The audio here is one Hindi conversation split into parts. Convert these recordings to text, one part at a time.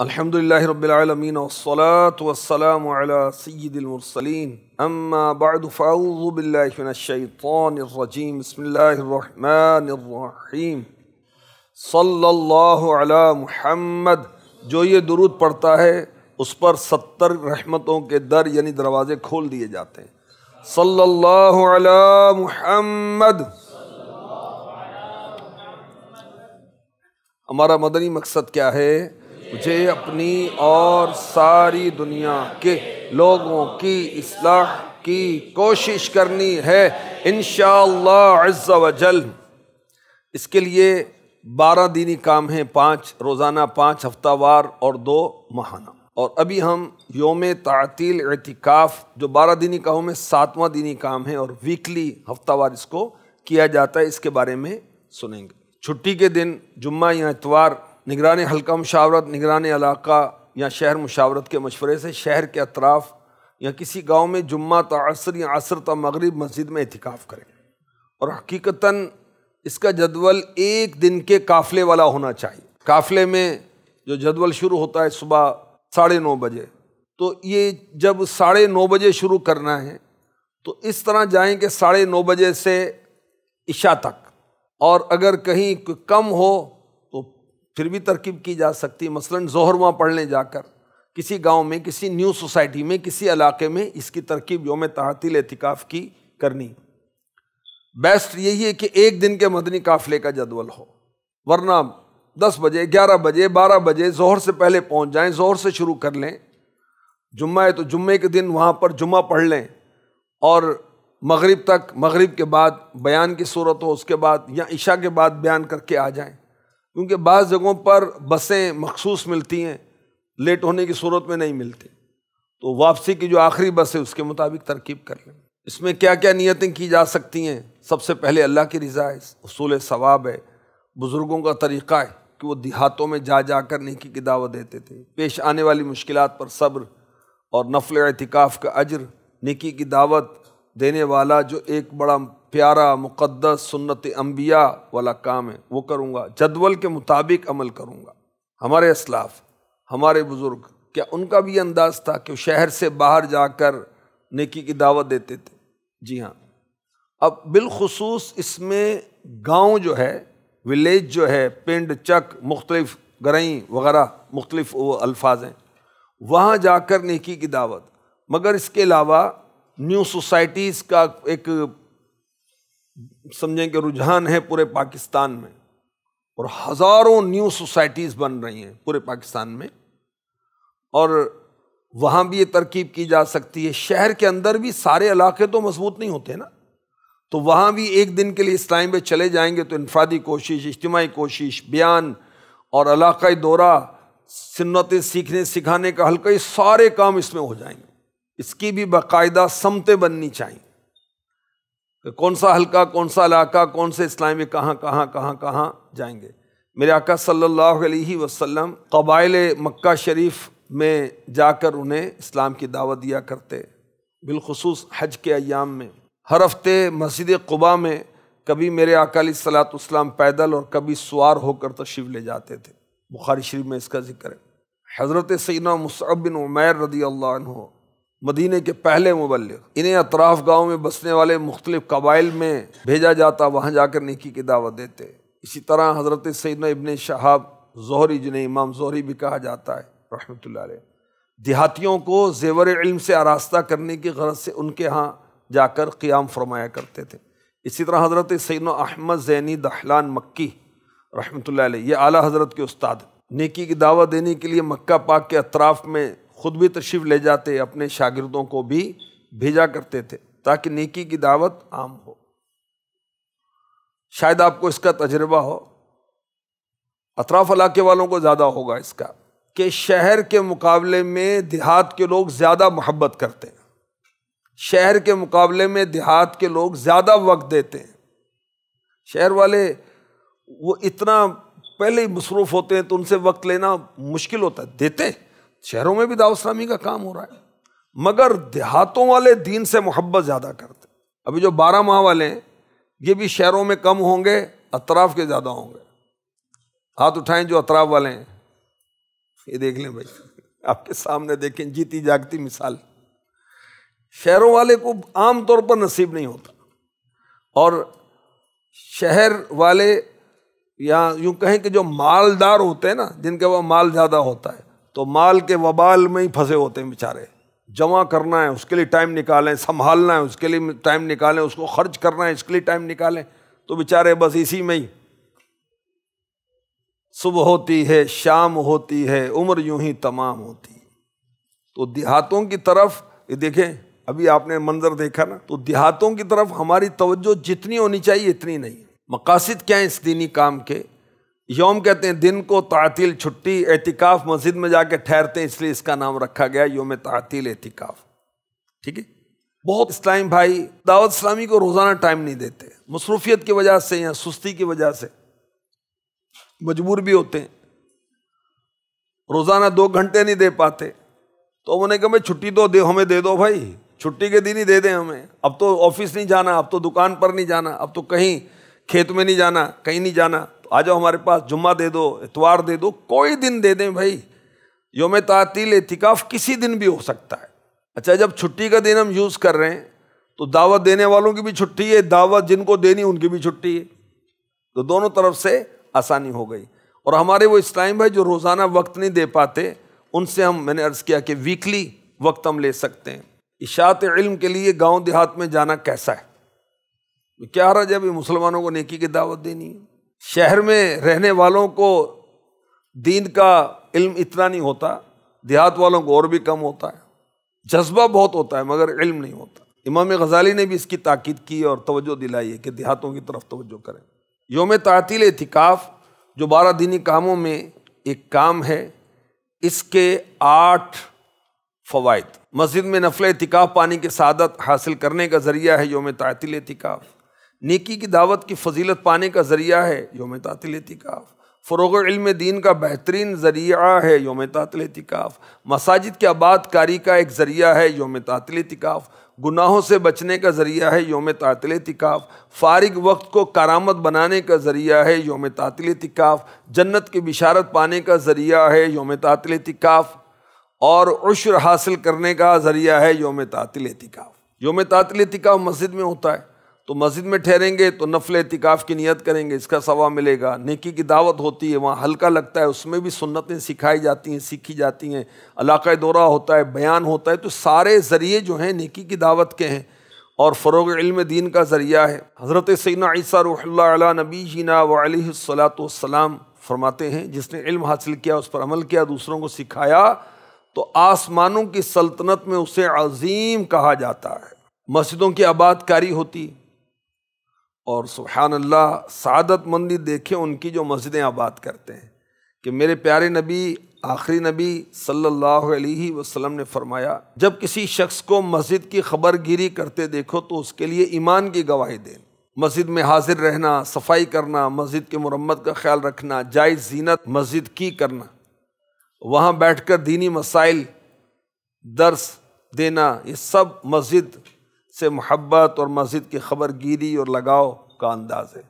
अल्हम्दुलिल्लाहि रब्बिल आलमीन वस्सलातु वस्सलामु अला सय्यिदिल मुरसलीन अम्मा बअद फ़अऊज़ु बिल्लाहि मिनश शैतानिर रजीम बिस्मिल्लाहिर रहमानिर रहीम सल्लल्लाहु अला मुहम्मद जो ये दुरूद पढ़ता है उस पर सत्तर रहमतों के दर यानी दरवाजे खोल दिए जाते हैं सल्लल्लाहु अला मुहम्मद हमारा मदनी मकसद क्या है मुझे अपनी और सारी दुनिया के लोगों की इस्लाह की कोशिश करनी है इन शजल इसके लिए बारह दीनी काम हैं पाँच रोज़ाना पाँच हफ्तावार और दो महाना और अभी हम योम तातील एहतिकाफ जो बारह दीनी कामों में सातवा दीनी काम है और वीकली हफ्तावार इसको किया जाता है इसके बारे में सुनेंगे छुट्टी के दिन जुम्मा या इतवार निगरान हल्का मुशावरत निगरान इलाका या शहर मुशावरत के मशवरे से शहर के अतराफ़ या किसी गांव में जुम्मा तो असर या असर तो मगरब मस्जिद में इतिकाफ़ करें और हकीकता इसका जदवल एक दिन के काफ़िले वाला होना चाहिए काफ़िले में जो जदवल शुरू होता है सुबह साढ़े नौ बजे तो ये जब साढ़े नौ बजे शुरू करना है तो इस तरह जाएं कि साढ़े नौ बजे से इशा तक और अगर कहीं कम हो फिर भी तरकीब की जा सकती है मसलन वहाँ पढ़ने जाकर किसी गांव में किसी न्यू सोसाइटी में किसी इलाके में इसकी तरकीब योम तहतील एहतिकाफ़ की करनी बेस्ट यही है कि एक दिन के मदनी काफ़िले का जदवल हो वरना दस बजे ग्यारह बजे बारह बजे जहर से पहले पहुंच जाएं जहर से शुरू कर लें जुम्मा है तो जुम्मे के दिन वहाँ पर जुम्मा पढ़ लें और मगरिब तक मगरिब के बाद बयान की सूरत हो उसके बाद या इशा के बाद बयान करके आ जाएं क्योंकि बाज़ जगहों पर बसें मखसूस मिलती हैं लेट होने की सूरत में नहीं मिलती तो वापसी की जो आखिरी बस है उसके मुताबिक तरकीब कर लें इसमें क्या क्या नीयतें की जा सकती हैं सबसे पहले अल्लाह की रज़ाए असूल सवाब है बुज़ुर्गों का तरीक़ा है कि वो देहातों में जा जा कर नेकी की दावत देते थे पेश आने वाली मुश्किल पर सब्र और नफल अहतिकाफ़ का अजर निकी की दावत देने वाला जो एक बड़ा प्यारा मुक़दस सुन्नत अम्बिया वाला काम है वो करूँगा जदवल के मुताबिक अमल करूँगा हमारे असलाफ हमारे बुज़ुर्ग क्या उनका भी अंदाज़ था कि शहर से बाहर जाकर नेकी की दावत देते थे जी हाँ अब बिलखसूस इसमें गांव जो है विलेज जो है पिंड चक मुख्तलिफ गरई वगैरह मुख्तलिफ अल्फाज हैं वहाँ जाकर नेकी की दावत मगर इसके अलावा न्यू सोसाइटीज़ का एक समझें कि रुझान है पूरे पाकिस्तान में और हज़ारों न्यू सोसाइटीज़ बन रही हैं पूरे पाकिस्तान में और वहाँ भी ये तरकीब की जा सकती है शहर के अंदर भी सारे इलाके तो मजबूत नहीं होते ना तो वहाँ भी एक दिन के लिए इस टाइम पर चले जाएंगे तो इनफरादी कोशिश इज्तमाही कोशिश बयान और इलाकई दौरा सन्नतें सीखने सिखाने का हल्का ये सारे काम इसमें हो जाएंगे इसकी भी बाकायदा समतें बननी चाहिए कौन सा हलका कौन सा इलाका कौन से इस्लाम में कहाँ कहाँ कहाँ कहाँ जाएंगे मेरे आका सल्लल्लाहु अलैहि वसल्लम कबाइल मक्का शरीफ में जाकर उन्हें इस्लाम की दावत दिया करते बिलखसूस हज के अयाम में हर हफ्ते मस्जिद कुबा में कभी मेरे अकाली सलातम पैदल और कभी सवार होकर तशीफ ले जाते थे बुखारी शरीफ में इसका जिक्र है हज़रत सैना मुसअब बिन उमैर रदी अल्लाह मदीने के पहले मुबलग इन्हें अतराफ गाँव में बसने वाले मुख्तलिफ कबाइल में भेजा जाता वहाँ जाकर निकी की दावत देते इसी तरह हज़रत सैदन इबन शहाब जहरी जिन्हें इमाम जहरी भी कहा जाता है रहमत देहातियों को जेवर इल्म से आरास्ता करने की गरज से उनके यहाँ जाकर क़्याम फरमाया करते थे इसी तरह हज़रत सैन अहमद जैनी दहलान मक्की रहमत ये आला हज़रत के उस्ताद नेकी की दावा देने के लिए मक्का पाक के अतराफ़ में खुद भी तशरीफ़ ले जाते अपने शागिर्दों को भी भेजा करते थे ताकि नेकी की दावत आम हो शायद आपको इसका तजर्बा हो अतराफ इलाके वालों को ज़्यादा होगा इसका कि शहर के मुकाबले में देहात के लोग ज़्यादा मोहब्बत करते हैं शहर के मुकाबले में देहात के लोग ज़्यादा वक्त देते हैं शहर वाले वो इतना पहले ही मसरूफ़ होते हैं तो उनसे वक्त लेना मुश्किल होता है देते हैं शहरों में भी दावस्लामी का काम हो रहा है मगर देहातों वाले दीन से मोहब्बत ज़्यादा करते अभी जो बारह माह वाले हैं ये भी शहरों में कम होंगे अतराफ के ज़्यादा होंगे हाथ उठाएं जो अतराफ वाले हैं ये देख लें भाई आपके सामने देखें जीती जागती मिसाल शहरों वाले को आम तौर पर नसीब नहीं होता और शहर वाले या यूं कहें कि जो मालदार होते हैं ना जिनके वह माल ज़्यादा होता है तो माल के वबाल में ही फंसे होते हैं बेचारे जमा करना है उसके लिए टाइम निकालें संभालना है उसके लिए टाइम निकालें उसको खर्च करना है इसके लिए टाइम निकालें तो बेचारे बस इसी में ही सुबह होती है शाम होती है उम्र यूं ही तमाम होती है तो देहातों की तरफ ये देखें अभी आपने मंजर देखा ना तो देहातों की तरफ हमारी तवज्जो जितनी होनी चाहिए इतनी नहीं मकासद क्या है इस दीनी काम के योम कहते हैं दिन को तातील छुट्टी एहतिकाफ मस्जिद में जाके ठहरते हैं इसलिए इसका नाम रखा गया योम तातील एहतिकाफ ठीक है बहुत इस्लामी भाई दावत इस्लामी को रोज़ाना टाइम नहीं देते मसरूफियत की वजह से या सुस्ती की वजह से मजबूर भी होते हैं रोज़ाना दो घंटे नहीं दे पाते तो उन्होंने कहा भाई छुट्टी तो दे हमें दे दो भाई छुट्टी के दिन ही दे दें हमें अब तो ऑफिस नहीं जाना अब तो दुकान पर नहीं जाना अब तो कहीं खेत में नहीं जाना कहीं नहीं जाना आ जाओ हमारे पास जुम्मा दे दो इतवार दे दो कोई दिन दे दें भाई योम तातील एतिकाफ़ किसी दिन भी हो सकता है अच्छा जब छुट्टी का दिन हम यूज़ कर रहे हैं तो दावत देने वालों की भी छुट्टी है दावत जिनको देनी उनकी भी छुट्टी है तो दोनों तरफ से आसानी हो गई और हमारे वो इस्लाम भाई जो रोज़ाना वक्त नहीं दे पाते उनसे हम मैंने अर्ज़ किया कि वीकली वक्त हम ले सकते हैं इशात इल्म के लिए गांव देहात में जाना कैसा है क्या रहा है मुसलमानों को नेकी की दावत देनी है शहर में रहने वालों को दीन का इल्म इतना नहीं होता देहात वालों को और भी कम होता है जज्बा बहुत होता है मगर इल्म नहीं होता इमाम गजाली ने भी इसकी ताकीद की और तवज्जो दिलाई है कि देहातों की तरफ तवज्जो करें योम तातील एतिकाफ़ जो बारह दीनी कामों में एक काम है इसके आठ फ़वाद मस्जिद में नफल एतिकाफ़ पाने की सादत हासिल करने का ज़रिया है योम तातील एतिकाफ़ नेकी की दावत की फजीलत पाने का ज़रिया है योम तातिल इतिकाफ़ फ़रोग इल्म दीन का बेहतरीन ज़रिया है योम तातिल इतिकाफ़ मसाजिद की आबादकारी का एक ज़रिया है योम तातिल इतिकाफ गुनाहों से बचने का ज़रिया है योम तातिल इतिकाफ़ फारिग वक्त को करामत बनाने का ज़रिया है योम तातिल इतिकाफ़ जन्नत की बिशारत पाने का ज़रिया है योम तातिल इतिकाफ़ और उश्र हासिल करने का ज़रिया है योम तातिल तिकाफ़ योम तातिल इतिकाफ़ मस्जिद में होता है तो मस्जिद में ठहरेंगे तो नफल एतिकाफ़ की नियत करेंगे इसका सवा मिलेगा नेकी की दावत होती है वहाँ हल्का लगता है उसमें भी सुन्नतें सिखाई जाती हैं सीखी जाती हैं अलाका दौरा होता है बयान होता है तो सारे ज़रिए जो हैं नेकी की दावत के हैं और फ़रोग इल्म दीन का ज़रिया है हज़रत सैना ईसा रही नबी जीना वसलाम फरमाते हैं जिसने इल्म हासिल किया उस पर अमल किया दूसरों को सिखाया तो आसमानों की सल्तनत में उसे अजीम कहा जाता है मस्जिदों की आबादकारी होती और सुबहान अल्लाह सादत मंदी देखें उनकी जो मस्जिदें आबाद करते हैं कि मेरे प्यारे नबी आखिरी नबी सल्लल्लाहु अलैहि वसल्लम ने फरमाया जब किसी शख्स को मस्जिद की खबर गिरी करते देखो तो उसके लिए ईमान की गवाही दें मस्जिद में हाजिर रहना सफाई करना मस्जिद की मरम्मत का ख्याल रखना जायज़ जीनत मस्जिद की करना वहाँ बैठ कर दीनी मसाइल दर्स देना ये सब मस्जिद से मोहब्बत और मस्जिद की ख़बरगिरी और लगाव का अंदाज है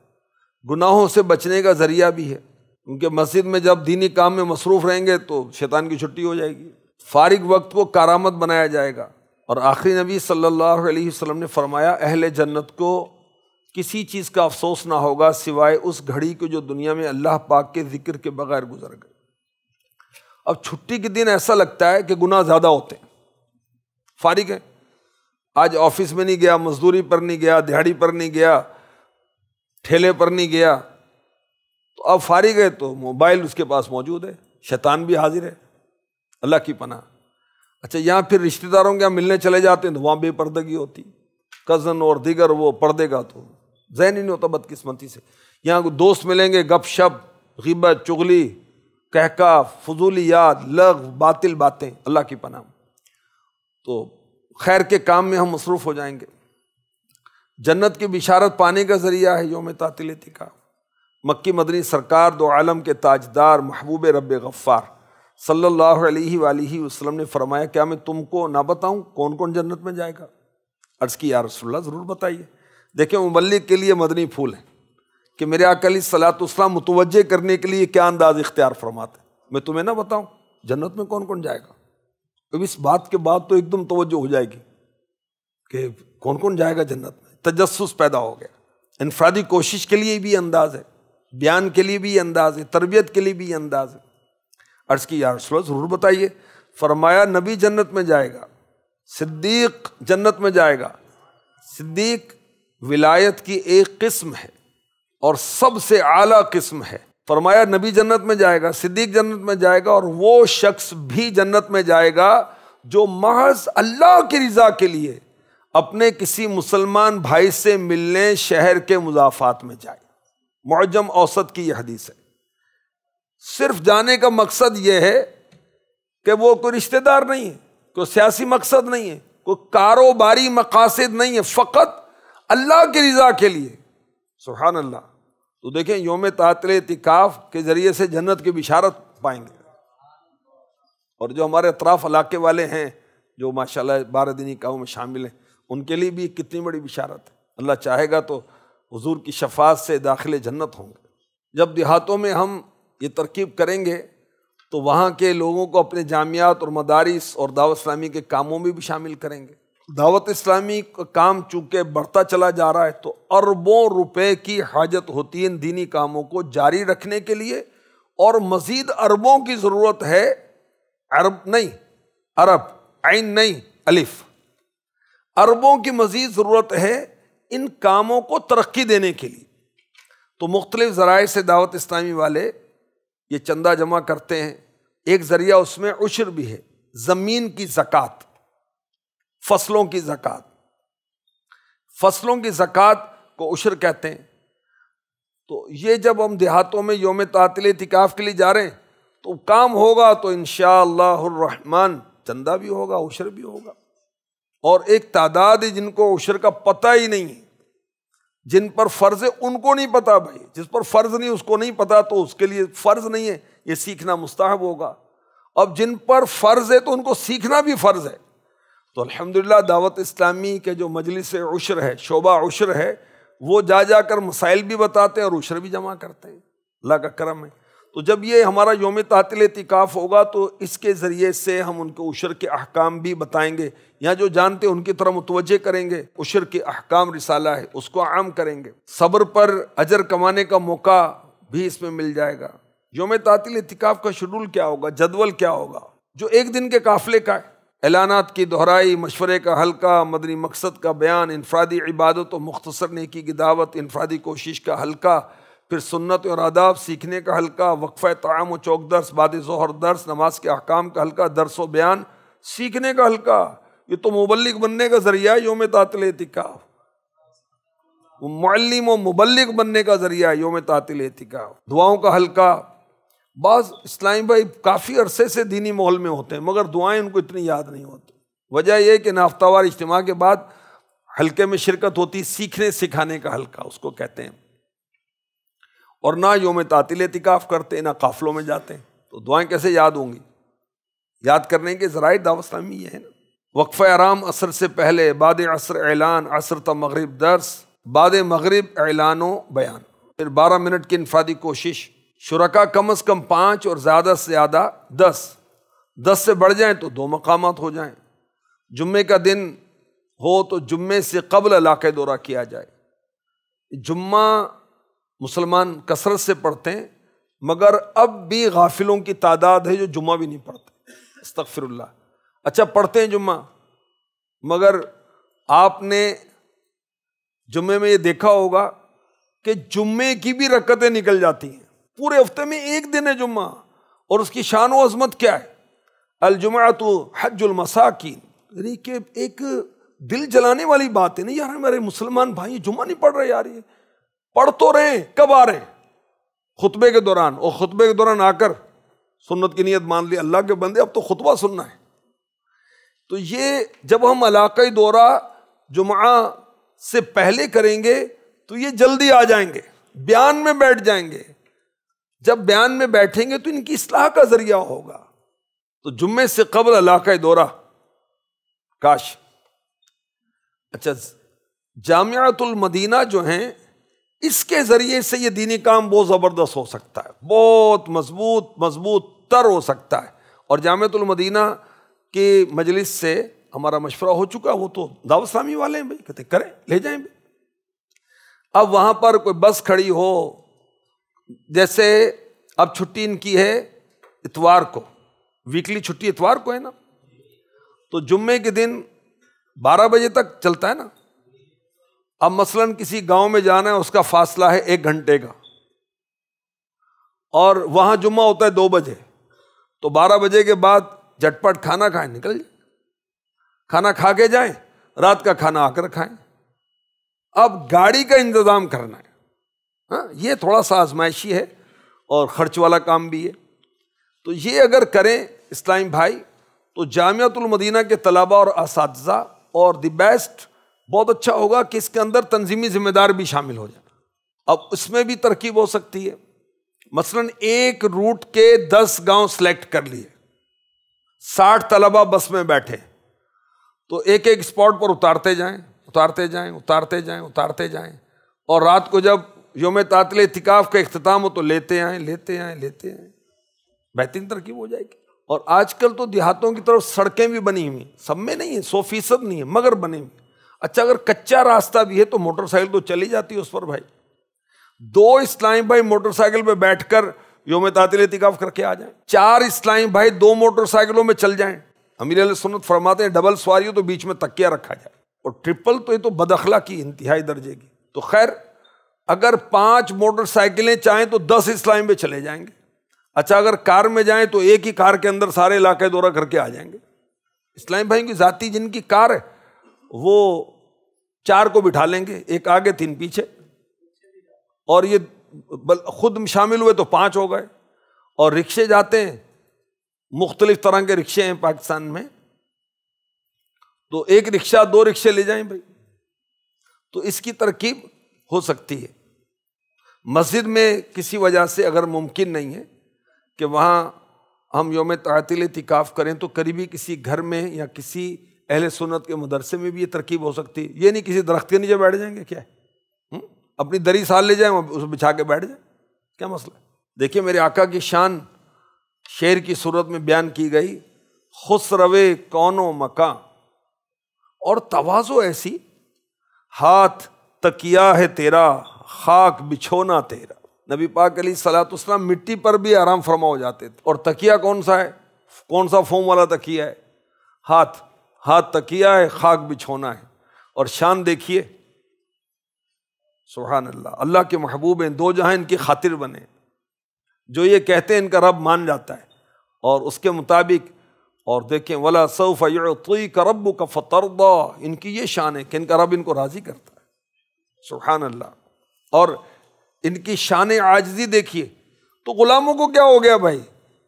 गुनाहों से बचने का ज़रिया भी है क्योंकि मस्जिद में जब दीनी काम में मसरूफ़ रहेंगे तो शैतान की छुट्टी हो जाएगी फारिग वक्त को कारामत बनाया जाएगा और आखिरी नबी सल्लल्लाहु अलैहि वसल्लम ने फरमाया अहल जन्नत को किसी चीज़ का अफसोस ना होगा सिवाय उस घड़ी को जो दुनिया में अल्लाह पाक के ज़िक्र के बगैर गुजर गए अब छुट्टी के दिन ऐसा लगता है कि गुनाह ज़्यादा होते हैं फारिग हैं आज ऑफिस में नहीं गया मजदूरी पर नहीं गया दिहाड़ी पर नहीं गया ठेले पर नहीं गया तो अब फारिग है तो मोबाइल उसके पास मौजूद है शैतान भी हाजिर है अल्लाह की पना अच्छा यहाँ फिर रिश्तेदारों के यहाँ मिलने चले जाते हैं तो वहाँ बेपर्दगी होती कज़न और दिगर वो पर्दे का तो जहन ही नहीं होता बदकिस्मती से यहाँ दोस्त मिलेंगे गप शप गबत चुगली कहका फजूलियात लग बातिल बातें अल्लाह की पनाह तो खैर के काम में हम मसरूफ़ हो जाएंगे जन्नत की बिशारत पाने का ज़रिया है योम तातिल का मक्की मदनी सरकार दो आलम के ताजदार महबूब रब गफ़ार सल्लल्लाहु अलैहि वालैहि वसल्लम ने फरमाया क्या मैं तुमको ना बताऊं कौन कौन जन्नत में जाएगा अर्ज़ की या रसोल्ला ज़रूर बताइए देखिए मुबलिक के लिए मदनी फूल है कि मेरे अकली सलातुस्लाम मुतवजह करने के लिए क्या अंदाज़ इख्तियार फरमाते मैं तुम्हें ना बताऊँ जन्नत में कौन कौन जाएगा अब इस बात के बाद तो एकदम तवज्जो हो जाएगी कि कौन कौन जाएगा जन्नत में तजस्स पैदा हो गया इनफरादी कोशिश के लिए भी अंदाज है बयान के लिए भी अंदाज है तरबियत के लिए भी अंदाज है अर्ज़ की यार ज़रूर बताइए फरमाया नबी जन्नत में जाएगा सिद्दीक जन्नत में जाएगा सिद्दीक विलायत की एक किस्म है और सबसे आला किस्म है फरमाया नबी जन्नत में जाएगा सिद्दीक जन्नत में जाएगा और वो शख्स भी जन्नत में जाएगा जो महज अल्लाह की रजा के लिए अपने किसी मुसलमान भाई से मिलने शहर के मुजाफात में जाए मजम औसत की यह हदीस है सिर्फ जाने का मकसद यह है कि वो कोई रिश्तेदार नहीं है कोई सियासी मकसद नहीं है कोई कारोबारी मकासद नहीं है फ़कत अल्लाह की रजा के लिए सुबहान अल्लाह तो देखें योम तातल इतिकाफ़ के ज़रिए से जन्नत की बिशारत पाएंगे और जो हमारे अतराफ़ इलाके वाले हैं जो माशाल्लाह बारह दिनी काम में शामिल हैं उनके लिए भी कितनी बड़ी बिशारत है अल्लाह चाहेगा तो हजूर की शफात से दाखिल जन्नत होंगे जब देहातों में हम ये तरकीब करेंगे तो वहाँ के लोगों को अपने जामियात और मदारस और दावा इस्लामी के कामों में भी शामिल करेंगे दावत इस्लामी का काम चूँकि बढ़ता चला जा रहा है तो अरबों रुपए की हाजत होती है इन दीनी कामों को जारी रखने के लिए और मज़ीद अरबों की ज़रूरत है अरब नहीं अरब आइन नहीं अलिफ अरबों की मज़ीद ज़रूरत है इन कामों को तरक्की देने के लिए तो मुख्तलिफ़ ज़राए से दावत इस्लामी वाले ये चंदा जमा करते हैं एक ज़रिया उसमें उशर भी है ज़मीन की जक़ात फसलों की ज़क़़त फसलों की ज़क़़त को उशर कहते हैं तो ये जब हम देहातों में योम तातिल इतिकाफ़ के लिए जा रहे हैं तो काम होगा तो इन रहमान चंदा भी होगा उशर भी होगा और एक तादाद है जिनको उशर का पता ही नहीं है जिन पर फ़र्ज़ है उनको नहीं पता भाई जिस पर फ़र्ज़ नहीं उसको नहीं पता तो उसके लिए फ़र्ज़ नहीं है ये सीखना मुस्ताहब होगा अब जिन पर फ़र्ज़ है तो उनको सीखना भी फ़र्ज़ है तो अल्हम्दुलिल्लाह दावत इस्लामी के जो मजलिस उशर है शोबा उशर है वो जा जा कर मसाइल भी बताते हैं और उशर भी जमा करते हैं अल्लाह का करम है तो जब ये हमारा योम तातिल तिकाफ़ होगा तो इसके ज़रिए से हम उनके उशर के अहकाम भी बताएंगे या जो जानते हैं उनकी तरह मुतवजह करेंगे उशर के अहकाम रिसाला है उसको आम करेंगे सब्र पर अजर कमाने का मौका भी इसमें मिल जाएगा योम तातिल तिकाफ़ का शेड्यूल क्या होगा जदवल क्या होगा जो एक दिन के काफ़िले का है एलानात की दोहराई मशवरे का हल्का मदनी मकसद का बयान इनफरादी इबादत और मुख्तसर नेकी की दावत इनफरादी कोशिश का हल्का फिर सुन्नत और आदाब सीखने का हल्का वक्फ़ तमाम व चौक दर्स बाद जहर दर्स नमाज के अहकाम का हल्का दरस व बयान सीखने का हल्का ये तो मुबलिक बनने का ज़रिया योम तातिल एतिकाफ़ मुल्लिम व मुबलिक बनने का ज़रिया योम तातिल एतिकाफ़ दुआओं का हल्का बाज़ इस्लाम भाई काफ़ी अरसे से दीनी माहौल में होते हैं मगर दुआएं उनको इतनी याद नहीं होती वजह यह कि नाफ्तावार इज्तम के बाद हल्के में शिरकत होती सीखने सिखाने का हल्का उसको कहते हैं और ना योम तातिल तिकाफ़ करते ना काफ़िलों में जाते तो दुआएं कैसे याद होंगी याद करने के ज़रा दावस्लामी ये है ना वक्फ़ आराम असर से पहले बाद असर ऐलान असर त मगरब दर्स बाद मगरब ऐलान बयान फिर बारह मिनट की इनफादी कोशिश शुरा कम अज़ कम पाँच और ज़्यादा से ज़्यादा दस दस से बढ़ जाएँ तो दो मकाम हो जाएँ जुम्मे का दिन हो तो जुम्मे से कबल इलाके दौरा किया जाए जुम्मा मुसलमान कसरत से पढ़ते हैं मगर अब भी गाफिलों की तादाद है जो जुम्मा भी नहीं पढ़ते अस्तफ़िरल्ला अच्छा पढ़ते हैं जुम्मा मगर आपने जुम्मे में ये देखा होगा कि जुम्मे की भी रकतें निकल जाती हैं पूरे हफ्ते में एक दिन है जुम्मा और उसकी शान व अजमत क्या है अलजुमा तो हजुलमसाकिन के एक दिल जलाने वाली बात है नहीं यार हमारे मुसलमान भाई जुम्मा नहीं पढ़ रहे यार ये पढ़ तो रहे कब आ रहे खुतबे के दौरान और खुतबे के दौरान आकर सुन्नत की नीयत मान ली अल्लाह के बंदे अब तो खुतबा सुनना है तो ये जब हम इलाकई दौरा जुमा से पहले करेंगे तो ये जल्दी आ जाएंगे बयान में बैठ जाएंगे जब बयान में बैठेंगे तो इनकी इसलाह का जरिया होगा तो जुम्मे से कबल अलाका दौरा काश अच्छा जामियातुलमदीना जो हैं इसके ज़रिए से ये दीनी काम बहुत ज़बरदस्त हो सकता है बहुत मजबूत मजबूत तर हो सकता है और जामियातुलमदीना के मजलिस से हमारा मशवरा हो चुका वो तो दावत वाले हैं भाई कहते करें ले जाएं भाई अब वहाँ पर कोई बस खड़ी हो जैसे अब छुट्टी इनकी है इतवार को वीकली छुट्टी इतवार को है ना तो जुम्मे के दिन 12 बजे तक चलता है ना अब मसलन किसी गांव में जाना है उसका फासला है एक घंटे का और वहां जुम्मा होता है दो बजे तो 12 बजे के बाद झटपट खाना खाएं निकल जाए खाना खा के जाए रात का खाना आकर खाएं अब गाड़ी का इंतज़ाम करना है हाँ ये थोड़ा सा आजमाइशी है और खर्च वाला काम भी है तो ये अगर करें इस्लाम भाई तो जामियातुलमदीना के तलबा और इस और द बेस्ट बहुत अच्छा होगा कि इसके अंदर तंजीमी ज़िम्मेदार भी शामिल हो जाए अब उसमें भी तरकीब हो सकती है मसलन एक रूट के दस गांव सेलेक्ट कर लिए साठ तलबा बस में बैठे तो एक एक स्पॉट पर उतारते जाएं उतारते जाएं उतारते जाएं उतारते जाएं और रात को जब योम तातल इतिकाफ़ का अख्ताम हो तो लेते आए लेते आए लेते आए बेहतरीन तरकीब हो जाएगी और आजकल तो देहातों की तरफ सड़कें भी बनी हुई सब में नहीं है सौ फीसद नहीं है मगर बने हुई अच्छा अगर कच्चा रास्ता भी है तो मोटरसाइकिल तो चली जाती है उस पर भाई दो इस्लाई भाई मोटरसाइकिल पर कर योम तातिल इतिकाफ करके आ जाए चार इस्लामी भाई दो मोटरसाइकिलों में चल जाए अमीर सुनत फरमाते हैं डबल सवारी हो तो बीच में तकिया रखा जाए और ट्रिपल तो ये तो बदखला की इंतहाई दर्जे की तो खैर अगर पांच मोटरसाइकिलें चाहें तो दस इस्लाम में चले जाएंगे अच्छा अगर कार में जाएं तो एक ही कार के अंदर सारे इलाके दौरा करके आ जाएंगे इस्लाम भाई की जाति जिनकी कार है वो चार को बिठा लेंगे एक आगे तीन पीछे और ये खुद शामिल हुए तो पांच हो गए और रिक्शे जाते हैं मुख्तलिफ तरह के रिक्शे हैं पाकिस्तान में तो एक रिक्शा दो रिक्शे ले जाएं भाई तो इसकी तरकीब हो सकती है मस्जिद में किसी वजह से अगर मुमकिन नहीं है कि वहाँ हम योम तातिल तिकाफ़ करें तो करीबी किसी घर में या किसी अहल सुन्नत के मदरसे में भी ये तरकीब हो सकती है ये नहीं किसी दरख्त के नीचे बैठ जाएंगे क्या हुँ? अपनी दरी साल ले जाएं उस बिछा के बैठ जाए क्या मसला देखिए मेरे आका की शान शेर की सूरत में बयान की गई खुश रवे कौनो मका और तोज़ो ऐसी हाथ तकिया है तेरा खाक बिछोना तेरा नबी पाक अली सलातुस्लाम मिट्टी पर भी आराम फरमा हो जाते थे और तकिया कौन सा है कौन सा फोम वाला तकिया है हाथ हाथ तकिया है खाक बिछोना है और शान देखिए सुहान अल्लाह अल्लाह के महबूब हैं दो जहाँ इनकी खातिर बने जो ये कहते हैं इनका रब मान जाता है और उसके मुताबिक और देखें वला सऊफ़ का रब का फ़तरदा इनकी ये शान है कि इनका रब इनको राज़ी करता सुबहान अल्लाह और इनकी शान आजजी देखिए तो ग़ुलामों को क्या हो गया भाई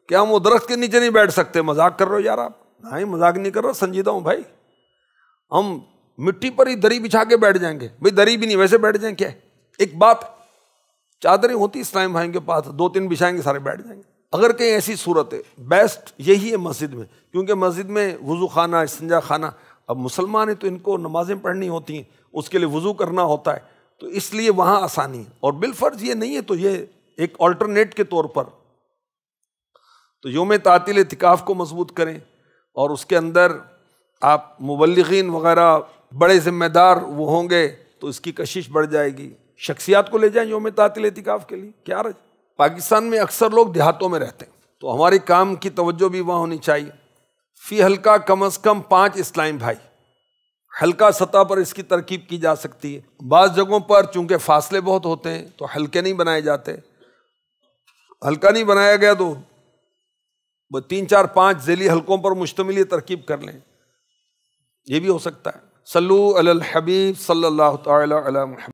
क्या हम वो दरख्त के नीचे नहीं बैठ सकते मजाक कर रहे हो यार आप नहीं मजाक नहीं कर रहा संजीदा हूँ भाई हम मिट्टी पर ही दरी बिछा के बैठ जाएंगे भाई दरी भी नहीं वैसे बैठ जाएं क्या एक बात चादरी होती इस टाइम भाई के पास दो तीन बिछाएंगे सारे बैठ जाएंगे अगर कहीं ऐसी सूरत है बेस्ट यही है मस्जिद में क्योंकि मस्जिद में वजू खाना संजा खाना अब मुसलमान है तो इनको नमाज़ें पढ़नी होती हैं उसके लिए वज़ू करना होता है तो इसलिए वहाँ आसानी है और बिलफर्ज ये नहीं है तो ये एक ऑल्टरनेट के तौर पर तो योम तातील इतिकाफ़ को मजबूत करें और उसके अंदर आप मुबलगिन वगैरह बड़े ज़िम्मेदार वो होंगे तो इसकी कशिश बढ़ जाएगी शख्सियात को ले जाएं योम तातील इतिकाफ के लिए क्या रज पाकिस्तान में अक्सर लोग देहातों में रहते हैं तो हमारे काम की तवज्जो भी वहाँ होनी चाहिए फी हल्का कम अज़ कम पांच इस्लाइम भाई हल्का सतह पर इसकी तरकीब की जा सकती है बाज़ जगहों पर चूंकि फासले बहुत होते हैं तो हल्के नहीं बनाए जाते हल्का नहीं बनाया गया तो वो तीन चार पांच जेली हल्कों पर मुश्तमिल तरकीब कर लें ये भी हो सकता है सलू अल हबीब सल्लल्लाहु अलैहि